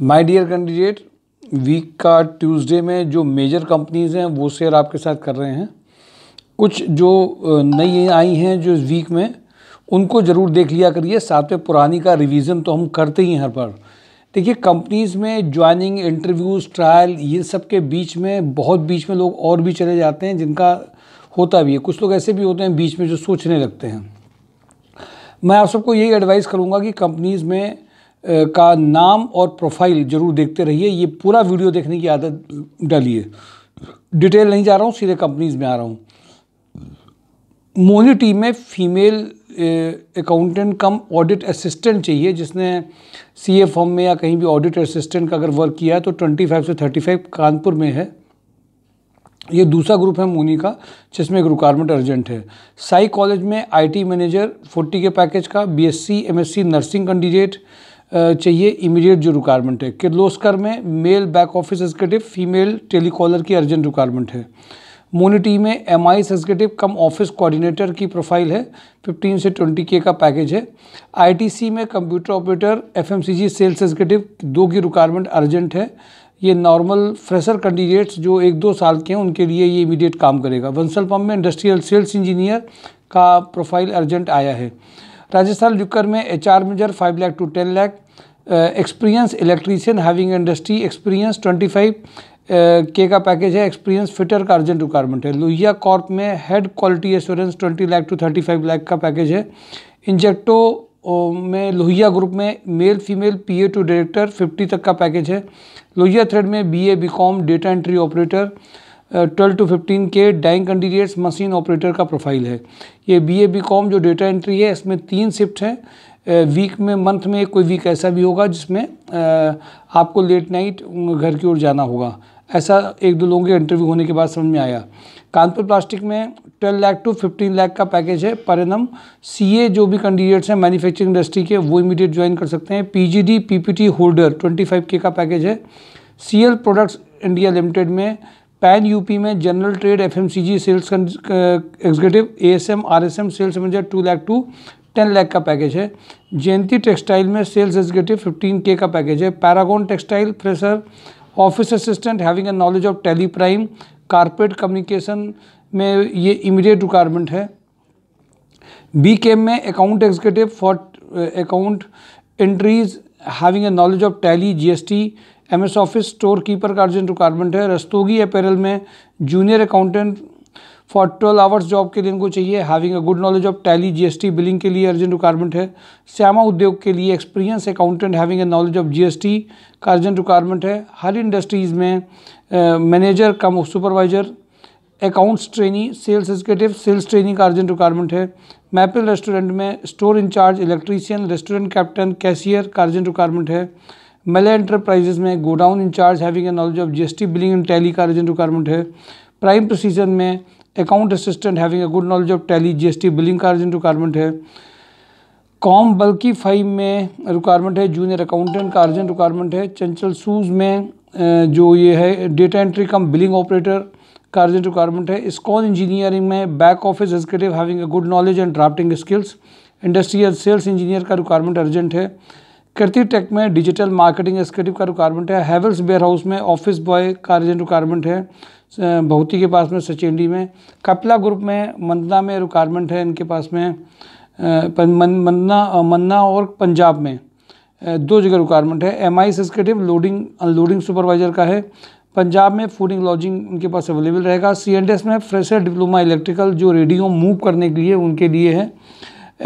my dear candidate week का Tuesday में जो मेजर कंपनीज़ हैं वो शेयर आपके साथ कर रहे हैं कुछ जो नई आई हैं जो इस वीक में उनको ज़रूर देख लिया करिए साथ में पुरानी का रिवीजन तो हम करते ही हैं हर पर देखिए कंपनीज़ में ज्वाइनिंग इंटरव्यूज़ ट्रायल ये सब के बीच में बहुत बीच में लोग और भी चले जाते हैं जिनका होता भी है कुछ लोग ऐसे भी होते हैं बीच में जो सोचने लगते हैं मैं आप सबको यही एडवाइस करूँगा कि कंपनीज़ में का नाम और प्रोफाइल ज़रूर देखते रहिए ये पूरा वीडियो देखने की आदत डालिए डिटेल नहीं जा रहा हूँ सीधे कंपनीज में आ रहा हूँ मोहनी टीम में female accountant cum audit assistant चाहिए जिसने सी ए फॉर्म में या कहीं भी ऑडिट असिस्टेंट का अगर वर्क किया है तो 25 से 35 कानपुर में है ये दूसरा ग्रुप है मोनी का जिसमें एक रिक्वायरमेंट अर्जेंट है साई कॉलेज में आईटी मैनेजर 40 के पैकेज का बीएससी एमएससी नर्सिंग कैंडिडेट चाहिए इमीडिएट जो रिक्वायरमेंट है किर्लोस्कर में male back office executive female telecaller की अर्जेंट रिक्वायरमेंट है मोनिटी में M I executive cum office coordinator की प्रोफाइल है 15 से 20 के का पैकेज है आईटीसी में computer operator FMCG sales executive दो की रिक्वायरमेंट अर्जेंट है ये नॉर्मल फ्रेशर कैंडिडेट्स जो एक दो साल के हैं उनके लिए ये इमीडिएट काम करेगा वंसल पम्प में इंडस्ट्रियल सेल्स इंजीनियर का प्रोफाइल अर्जेंट आया है राजस्थान Liquor में H R major five lakh to ten lakh experience electrician having industry experience twenty five के का पैकेज है एक्सपीरियंस फिटर का अर्जेंट रिक्वायरमेंट है लोहिया कॉर्प में head quality assurance twenty lakh to thirty five lakh का पैकेज है इंजेक्टो में लोहिया ग्रुप में male female P A to director fifty तक का पैकेज है लोहिया थ्रेड में B A B Com data entry operator twelve to fifteen के डाइंग कैंडिडेट्स मशीन ऑपरेटर का प्रोफाइल है ये बी ए बी कॉम जो डेटा एंट्री है इसमें तीन शिफ्ट हैं वीक में मंथ में कोई वीक ऐसा भी होगा जिसमें आपको लेट नाइट घर की ओर जाना होगा ऐसा एक दो लोगों के इंटरव्यू होने के बाद समझ में आया कानपुर प्लास्टिक में twelve lakh to fifteen lakh का पैकेज है पर एनम सी जो भी कैंडिडेट्स हैं मैन्युफैक्चरिंग इंडस्ट्री के वो इमीडिएट ज्वाइन कर सकते हैं पीजीडी पीपीटी होल्डर 25 के का पैकेज है सीएल प्रोडक्ट्स इंडिया लिमिटेड में पैन यूपी में general trade FMCG sales executive ASM RSM sales manager two lakh to ten lakh का पैकेज है जयंती टेक्सटाइल में सेल्स एग्जीक्यूटिव फिफ्टीन के का पैकेज है Paragon textile fresher office assistant having a knowledge of Tally Prime corporate communication में ये immediate requirement है B chem में account executive for account entries having a knowledge of Tally GST M S office store keeper का urgent requirement है Rastogi apparel में junior accountant for twelve hours job के लिए इनको चाहिए having a good knowledge of Tally GST billing के लिए urgent requirement है श्यामा उद्योग के लिए experience accountant having a knowledge of GST का अर्जेंट रिक्वायरमेंट है हर इंडस्ट्रीज़ में manager cum supervisor accounts trainee sales executive sales training का अर्जेंट रिक्वायरमेंट है मैपल रेस्टोरेंट में store incharge electrician restaurant captain cashier का अर्जेंट रिक्वायरमेंट है मले एंटरप्राइजेज में godown incharge having a knowledge of GST billing and Tally का urgent requirement है prime procedure में account assistant having a good knowledge of Tally GST billing का urgent requirement है कॉम बल्कि फाइव में रिक्वायरमेंट है जूनियर अकाउंटेंट का अर्जेंट रिक्वायरमेंट है चंचल सूज में जो ये है data entry cum billing operator का अर्जेंट रिक्वायरमेंट है स्कॉन इंजीनियरिंग में back office executive having a good knowledge and drafting skills industrial sales engineer का रिक्वायरमेंट अर्जेंट है कृति टेक में डिजिटल मार्केटिंग एग्जीक्यूटिव का रिक्वायरमेंट है हैवल्स वेयर हाउस में ऑफिस बॉय का रिक्वायरमेंट है भौती के पास में सचेंडी में कपिला ग्रुप में मंदना में रिक्वायरमेंट है इनके पास में मंदना मन्ना और पंजाब में दो जगह रिक्वायरमेंट है M I executive loading unloading supervisor का है पंजाब में फूडिंग लॉजिंग उनके पास अवेलेबल रहेगा सी एन एस में फ्रेशर डिप्लोमा इलेक्ट्रिकल जो रेडियो मूव करने के लिए उनके लिए है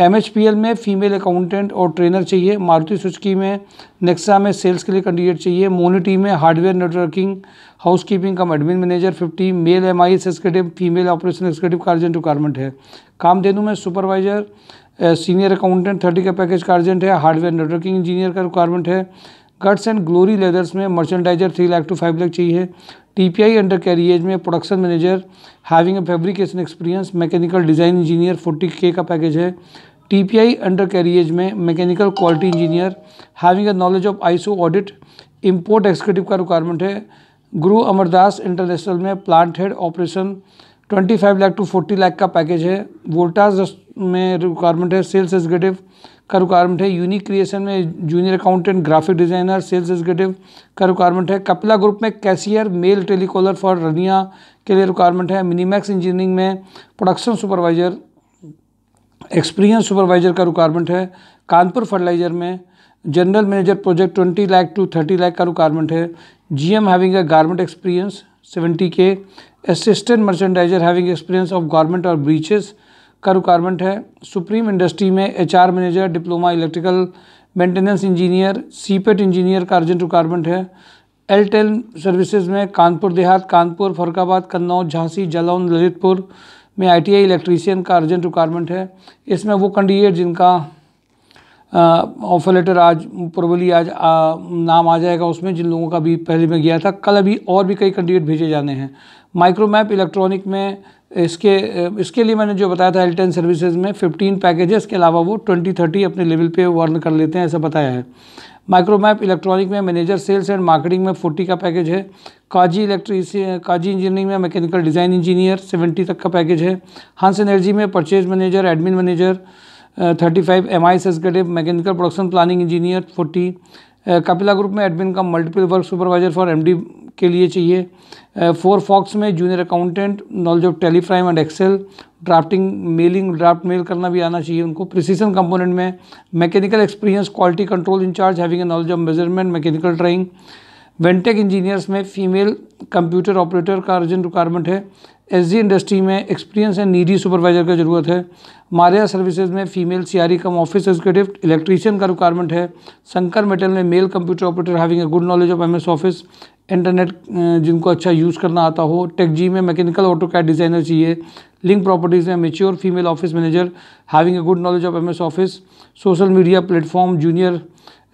एम में फीमेल अकाउंटेंट और ट्रेनर चाहिए मारुति सुचकी में नेक्सा में सेल्स के लिए कैंडिडेट चाहिए मोनिटी में hardware networking housekeeping cum admin manager 50 male M I S executive female operation का कार्जेंट रिक्वायरमेंट है काम दूँ में सुपरवाइजर सीनियर अकाउंटेंट थर्टी का पैकेज कार्जेंट है हार्डवेयर नेटवर्किंग इंजीनियर का रिक्वायरमेंट है गट्स एंड ग्लोरी लेदर्स में merchandiser three lakh to five lakh चाहिए आई अंडर कैरियज में production manager having a fabrication experience mechanical design engineer K का पैकेज है टीपीआई अंडर कैरियज में mechanical quality engineer having a knowledge of ISO audit import executive का requirement है Guru Amardas international में plant head operation 25 lakh to 40 lakh का package है वोल्टाज में रिक्वायरमेंट है सेल्स एग्जीक्यूटिव का रिक्वायरमेंट है यूनिक क्रिएशन में junior accountant graphic designer sales executive का रिक्वायरमेंट है कपिला ग्रुप में cashier male telecaller for Rania के लिए रिक्वायरमेंट है मिनीमैक्स इंजीनियरिंग में प्रोडक्शन सुपरवाइजर एक्सपीरियंस सुपरवाइजर का रिक्वायरमेंट है कानपुर फर्टिलाइजर में general manager project twenty lakh to thirty lakh का रिक्वायरमेंट है GM having a garment experience seventy K assistant merchandiser having experience of garment और ब्रीचेस का रिक्वायरमेंट है सुप्रीम इंडस्ट्री में HR manager diploma electrical maintenance engineer CIPET engineer का urgent requirement है Airtel services e में कानपुर देहात कानपुर फरुखाबाद कन्नौज झांसी जलौन ललितपुर में आईटीआई इलेक्ट्रीशियन का अर्जेंट रिक्वायरमेंट है इसमें वो कैंडिडेट जिनका ऑफर लेटर आज प्रोबली आज आ, नाम आ जाएगा उसमें जिन लोगों का भी पहले में गया था कल अभी और भी कई कैंडिडेट भेजे जाने हैं माइक्रोमैप इलेक्ट्रॉनिक में इसके इसके लिए मैंने जो बताया था एल टेन सर्विसेज में 15 पैकेजेस के अलावा वो 20 30 अपने लेवल पे वर्न कर लेते हैं ऐसा बताया है माइक्रोमैप इलेक्ट्रॉनिक में मैनेजर सेल्स एंड मार्केटिंग में 40 का पैकेज है काजी इलेक्ट्रिस काजी इंजीनियरिंग में मैकेनिकल डिज़ाइन इंजीनियर 70 तक का पैकेज है हंस एनर्जी में purchase manager admin manager thirty five M I mechanical production planning engineer forty Kapila group में एडमिन का multiple work supervisor for MD के लिए चाहिए फोर फॉक्स में junior accountant knowledge of Tally Prime and Excel drafting mailing draft mail करना भी आना चाहिए उनको प्रिसीजन कंपोनेंट में mechanical experience quality control incharge having a knowledge of measurement mechanical drawing Ventek engineers में फीमेल कंप्यूटर ऑपरेटर का urgent requirement है S industry में एक्सपीरियंस एंड नीडी सुपरवाइजर का ज़रूरत है मारिया सर्विसेज में female CRE e cum office executive electrician का रिक्वायरमेंट है शंकर मेटल में male computer operator having a good knowledge of MS office internet जिनको अच्छा यूज़ करना आता हो टेक जी में मैकेनिकल ऑटो कैट डिज़ाइनर चाहिए लिंक प्रॉपर्टीज़ में mature female office manager having a good knowledge of S office social media platform junior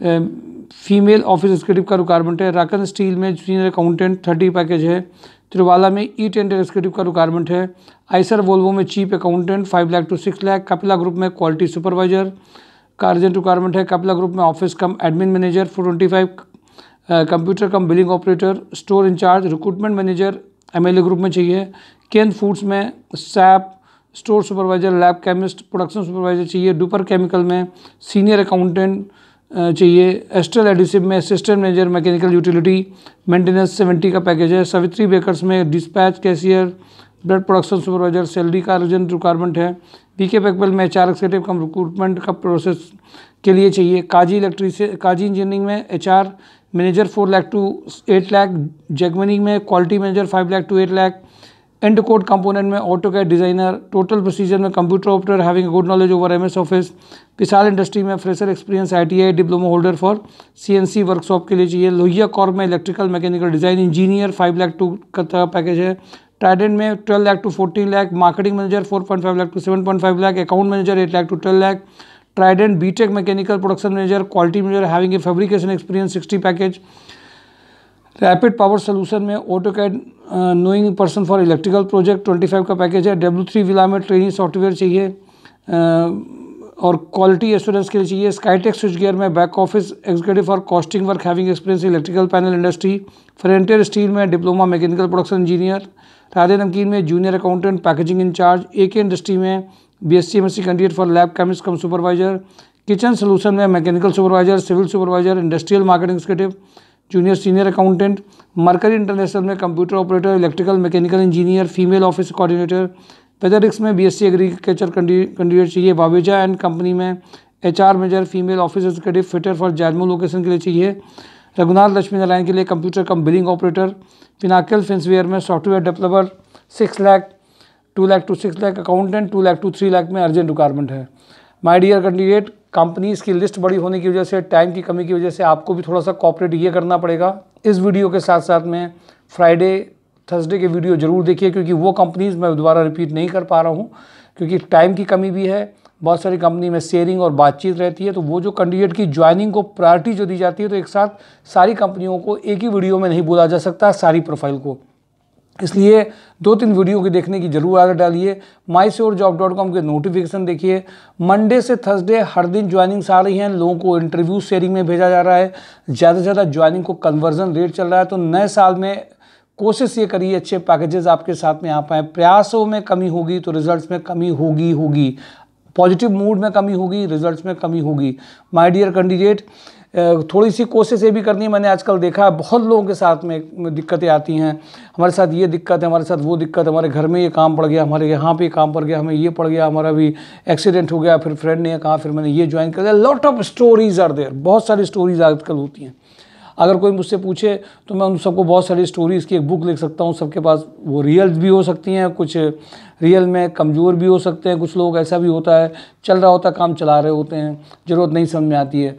female office executive का requirement है राकन स्टील में सीनियर अकाउंटेंट थर्टी पैकेज है त्रिवाला में ई टेंट एग्जीक्यूटिव का रिक्वायरमेंट है आइसर वोल्वो में chief accountant five lakh to six lakh Kapila group में क्वालिटी सुपरवाइजर का अर्जेंट रिक्वायरमेंट है कपिला ग्रुप में office cum admin manager four twenty five computer cum billing operator store incharge recruitment manager MLA group में चाहिए Ken foods में SAP store supervisor lab chemist production supervisor चाहिए डुपर chemical में senior accountant चाहिए Astral adhesive में assistant manager mechanical utility maintenance seventy का package है सवित्री बेकर्स में dispatch cashier blood production supervisor salary का अर्जेंट रिक्वायरमेंट है बी के पैकबल में H R executive cum recruitment का प्रोसेस के लिए चाहिए काजी इलेक्ट्रिस काजी इंजीनियरिंग में H R manager four lakh to eight lakh जगमनी में quality manager five lakh to eight lakh and code component में कैड डिजाइनर टोटल प्रोसीजर में computer operator having good knowledge over MS office Office, Vishal industry में fresher experience I diploma holder for CNC workshop के लिए चाहिए Lohia corp में electrical mechanical design engineer five lakh to का package है Trident में twelve lakh to fourteen lakh marketing manager four point five lakh to seven point five lakh account manager eight lakh to twelve lakh Trident BTech mechanical production manager quality manager having a fabrication experience sixty package rapid power solution में AutoCAD knowing person for electrical project twenty five का package है W three villa में training software चाहिए और quality assurance के लिए चाहिए Skytech switchgear में back office executive for costing work having experience electrical panel industry frontier steel में diploma mechanical production engineer Radhe namkeen में junior accountant packaging incharge A K industry में B S C M S C candidate for lab chemist cum supervisor kitchen solution में mechanical supervisor civil supervisor industrial marketing executive junior senior accountant Mercury international में computer operator electrical mechanical engineer female office coordinator पेदरिक्स में BSc agriculture candidate चाहिए Baweja and company में H R major female office executive fitter for जैलमो location के लिए चाहिए रघुनाथ लक्ष्मी नारायण के लिए computer cum billing operator Pinnacle Finsware में software developer six lakh two lakh two six lakh accountant two lakh two three lakh में अर्जेंट रिक्वायरमेंट है माय डियर कैंडिडेट कंपनीज़ की लिस्ट बड़ी होने की वजह से टाइम की कमी की वजह से आपको भी थोड़ा सा कॉपरेट ये करना पड़ेगा इस वीडियो के साथ साथ में फ्राइडे थर्सडे के वीडियो ज़रूर देखिए क्योंकि वो कंपनीज़ मैं दोबारा रिपीट नहीं कर पा रहा हूँ क्योंकि टाइम की कमी भी है बहुत सारी कंपनी में शेयरिंग और बातचीत रहती है तो वो जो कैंडिडेट की ज्वाइनिंग को प्रायोरिटी जो दी जाती है तो एक साथ सारी कंपनियों को एक ही वीडियो में नहीं बोला जा सकता सारी प्रोफाइल को इसलिए दो तीन वीडियो के देखने की जरूर आदत डालिए my sure job dot com के नोटिफिकेशन देखिए मंडे से थर्सडे हर दिन ज्वाइनिंग्स आ रही हैं लोगों को इंटरव्यू शेयरिंग में भेजा जा रहा है ज़्यादा से ज़्यादा ज्वाइनिंग को कन्वर्जन रेट चल रहा है तो नए साल में कोशिश ये करिए अच्छे पैकेजेस आपके साथ में आ पाएँ प्रयासों में कमी होगी तो रिजल्ट में कमी होगी होगी पॉजिटिव मूड में कमी होगी रिजल्ट में कमी होगी माई डियर कैंडिडेट थोड़ी सी कोशिश ये भी करनी है मैंने आजकल देखा है बहुत लोगों के साथ में दिक्कतें आती हैं हमारे साथ ये दिक्कत है हमारे साथ वो दिक्कत हमारे घर में ये काम पड़ गया हमारे यहाँ पे काम पड़ गया हमें ये पड़ गया हमारा भी एक्सीडेंट हो गया फिर फ्रेंड ने कहा फिर मैंने ये ज्वाइन कर दिया lot of stories are there बहुत सारी स्टोरीज़ आजकल होती हैं अगर कोई मुझसे पूछे तो मैं उन सबको बहुत सारी स्टोरीज़ की एक बुक लिख सकता हूँ सबके पास वो रियल भी हो सकती हैं कुछ रियल में कमज़ोर भी हो सकते हैं कुछ लोग ऐसा भी होता है चल रहा होता काम चला रहे होते हैं ज़रूरत नहीं समझ में आती है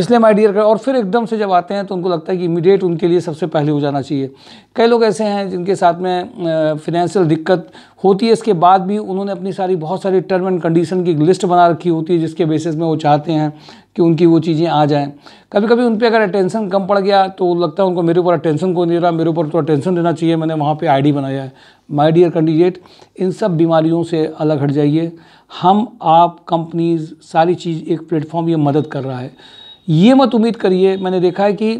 इसलिए माई डियर और फिर एकदम से जब आते हैं तो उनको लगता है कि इमीडिएट उनके लिए सबसे पहले हो जाना चाहिए कई लोग ऐसे हैं जिनके साथ में फिनेंशियल दिक्कत होती है इसके बाद भी उन्होंने अपनी सारी बहुत सारी टर्म एंड कंडीशन की लिस्ट बना रखी होती है जिसके बेसिस में वो चाहते हैं कि उनकी वो चीज़ें आ जाएँ कभी कभी उन पर अगर अटेंशन कम पड़ गया तो लगता है उनको मेरे ऊपर अटेंशन को नहीं रहा मेरे ऊपर तो टेंशन देना चाहिए मैंने वहाँ पर आई बनाया है माय डियर कैंडिडेट इन सब बीमारियों से अलग हट जाइए हम आप कंपनीज सारी चीज़ एक प्लेटफॉर्म ये मदद कर रहा है ये मत उम्मीद करिए मैंने देखा है कि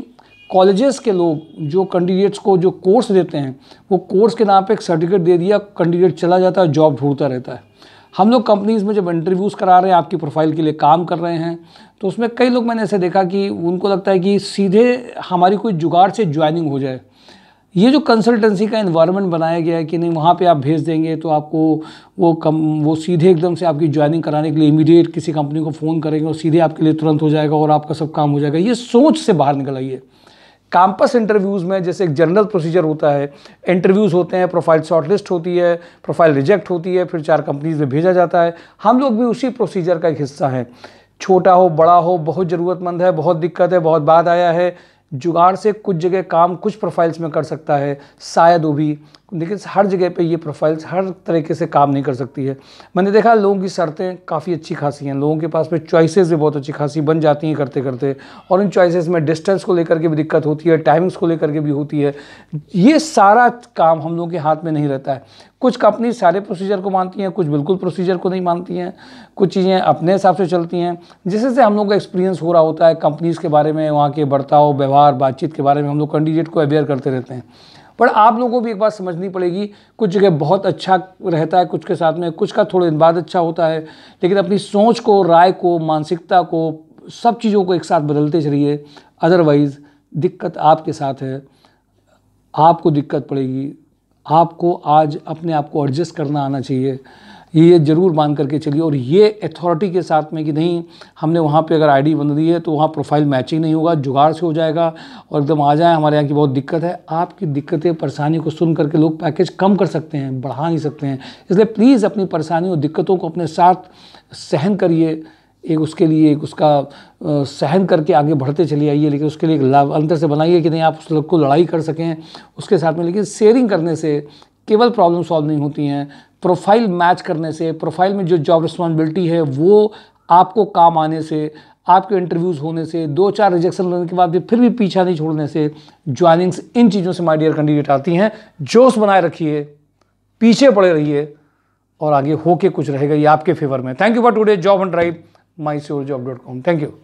कॉलेजेस के लोग जो कैंडिडेट्स को जो कोर्स देते हैं वो कोर्स के नाम पे एक सर्टिफिकेट दे दिया कैंडिडेट चला जाता है जॉब ढूंढता रहता है हम लोग कंपनीज़ में जब इंटरव्यूज़ करा रहे हैं आपकी प्रोफाइल के लिए काम कर रहे हैं तो उसमें कई लोग मैंने ऐसे देखा कि उनको लगता है कि सीधे हमारी कोई जुगाड़ से ज्वाइनिंग हो जाए ये जो कंसल्टेंसी का इन्वायरमेंट बनाया गया है कि नहीं वहाँ पे आप भेज देंगे तो आपको वो कम वो सीधे एकदम से आपकी ज्वाइनिंग कराने के लिए इमीडिएट किसी कंपनी को फ़ोन करेंगे और सीधे आपके लिए तुरंत हो जाएगा और आपका सब काम हो जाएगा ये सोच से बाहर निकल आइए कैंपस इंटरव्यूज़ में जैसे एक जनरल प्रोसीजर होता है इंटरव्यूज़ होते हैं प्रोफाइल शॉर्टलिस्ट होती है प्रोफाइल रिजेक्ट होती है फिर चार कंपनीज में भेजा जाता है हम लोग भी उसी प्रोसीजर का एक हिस्सा हैं छोटा हो बड़ा हो बहुत ज़रूरतमंद है बहुत दिक्कत है बहुत बात आया है जुगाड़ से कुछ जगह काम कुछ प्रोफाइल्स में कर सकता है शायद वो भी लेकिन हर जगह पे ये प्रोफाइल्स हर तरीके से काम नहीं कर सकती है मैंने देखा लोगों की शर्तें काफ़ी अच्छी खासी हैं लोगों के पास में चॉइसेस भी बहुत अच्छी खासी बन जाती हैं करते करते और इन चॉइसेस में डिस्टेंस को लेकर के भी दिक्कत होती है टाइमिंग्स को लेकर के भी होती है ये सारा काम हम लोगों के हाथ में नहीं रहता है कुछ कंपनी सारे प्रोसीजर को मानती हैं कुछ बिल्कुल प्रोसीजर को नहीं मानती हैं कुछ चीज़ें अपने हिसाब से चलती हैं जिससे से हम लोग का एक्सपीरियंस हो रहा होता है कंपनीज़ के बारे में वहाँ के बर्ताव व्यवहार बातचीत के बारे में हम लोग कैंडिडेट को अवेयर करते रहते हैं पर आप लोगों को भी एक बात समझनी पड़ेगी कुछ जगह बहुत अच्छा रहता है कुछ के साथ में कुछ का थोड़े दिन बाद अच्छा होता है लेकिन अपनी सोच को राय को मानसिकता को सब चीज़ों को एक साथ बदलते चलिए अदरवाइज़ दिक्कत आपके साथ है आपको दिक्कत पड़ेगी आपको आज अपने आप को एडजस्ट करना आना चाहिए ये ज़रूर मान करके चलिए और ये अथॉरिटी के साथ में कि नहीं हमने वहाँ पे अगर आईडी बन रही है तो वहाँ प्रोफाइल मैचिंग नहीं होगा जुगाड़ से हो जाएगा और एकदम आ जाए हमारे यहाँ की बहुत दिक्कत है आपकी दिक्कतें परेशानी को सुन करके लोग पैकेज कम कर सकते हैं बढ़ा नहीं सकते हैं इसलिए प्लीज़ अपनी परेशानी और दिक्कतों को अपने साथ सहन करिए एक उसके लिए एक उसका सहन करके आगे बढ़ते चले आइए लेकिन उसके लिए एक लाभ अंतर से बनाइए कि नहीं आप उस लोग को लड़ाई कर सकें उसके साथ में लेकिन शेयरिंग करने से केवल प्रॉब्लम सॉल्व नहीं होती हैं प्रोफाइल मैच करने से प्रोफाइल में जो जॉब रिस्पॉन्सिबिलिटी है वो आपको काम आने से आपके इंटरव्यूज़ होने से दो चार रिजेक्शन लेने के बाद भी फिर भी पीछा नहीं छोड़ने से ज्वाइनिंग्स इन चीज़ों से माय डियर कैंडिडेट आती हैं जोश बनाए रखिए पीछे पड़े रहिए और आगे होके कुछ रहेगा ये आपके फेवर में thank you for today job and drive my sure job dot com thank you